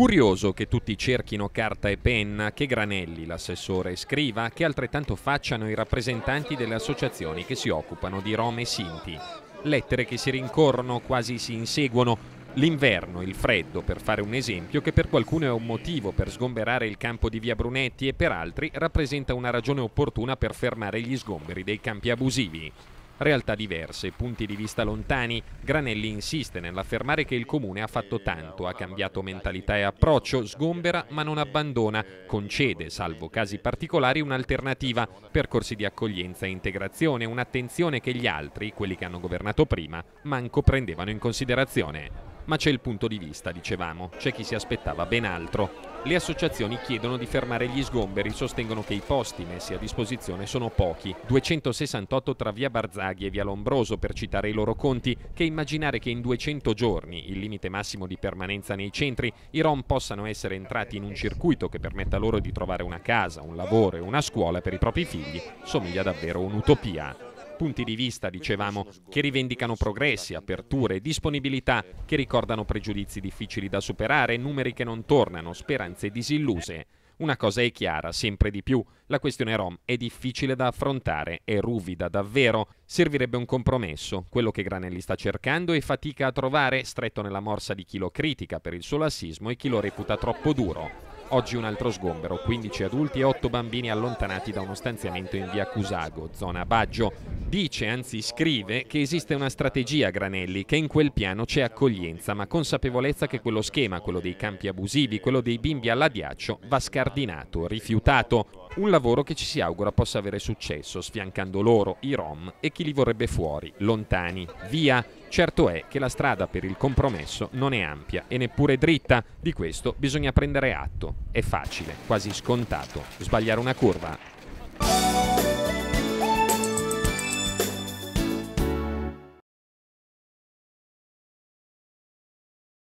Curioso che tutti cerchino carta e penna, che Granelli, l'assessore, scriva, che altrettanto facciano i rappresentanti delle associazioni che si occupano di Roma e Sinti. Lettere che si rincorrono, quasi si inseguono, L'inverno, il freddo, per fare un esempio, che per qualcuno è un motivo per sgomberare il campo di via Brunetti e per altri rappresenta una ragione opportuna per fermare gli sgomberi dei campi abusivi realtà diverse, punti di vista lontani, Granelli insiste nell'affermare che il comune ha fatto tanto, ha cambiato mentalità e approccio, sgombera ma non abbandona, concede, salvo casi particolari, un'alternativa, percorsi di accoglienza e integrazione, un'attenzione che gli altri, quelli che hanno governato prima, manco prendevano in considerazione. Ma c'è il punto di vista, dicevamo, c'è chi si aspettava ben altro. Le associazioni chiedono di fermare gli sgomberi, sostengono che i posti messi a disposizione sono pochi, 268 tra via Barzaghi e via Lombroso per citare i loro conti, che immaginare che in 200 giorni, il limite massimo di permanenza nei centri, i Rom possano essere entrati in un circuito che permetta loro di trovare una casa, un lavoro e una scuola per i propri figli, somiglia davvero a un'utopia punti di vista, dicevamo, che rivendicano progressi, aperture, disponibilità, che ricordano pregiudizi difficili da superare, numeri che non tornano, speranze disilluse. Una cosa è chiara, sempre di più, la questione Rom è difficile da affrontare, è ruvida davvero, servirebbe un compromesso, quello che Granelli sta cercando e fatica a trovare, stretto nella morsa di chi lo critica per il suo lassismo e chi lo reputa troppo duro. Oggi un altro sgombero, 15 adulti e 8 bambini allontanati da uno stanziamento in via Cusago, zona Baggio. Dice, anzi scrive, che esiste una strategia a Granelli, che in quel piano c'è accoglienza, ma consapevolezza che quello schema, quello dei campi abusivi, quello dei bimbi all'adiaccio, va scardinato, rifiutato. Un lavoro che ci si augura possa avere successo, sfiancando loro, i Rom, e chi li vorrebbe fuori, lontani, via. Certo è che la strada per il compromesso non è ampia e neppure dritta, di questo bisogna prendere atto. È facile, quasi scontato, sbagliare una curva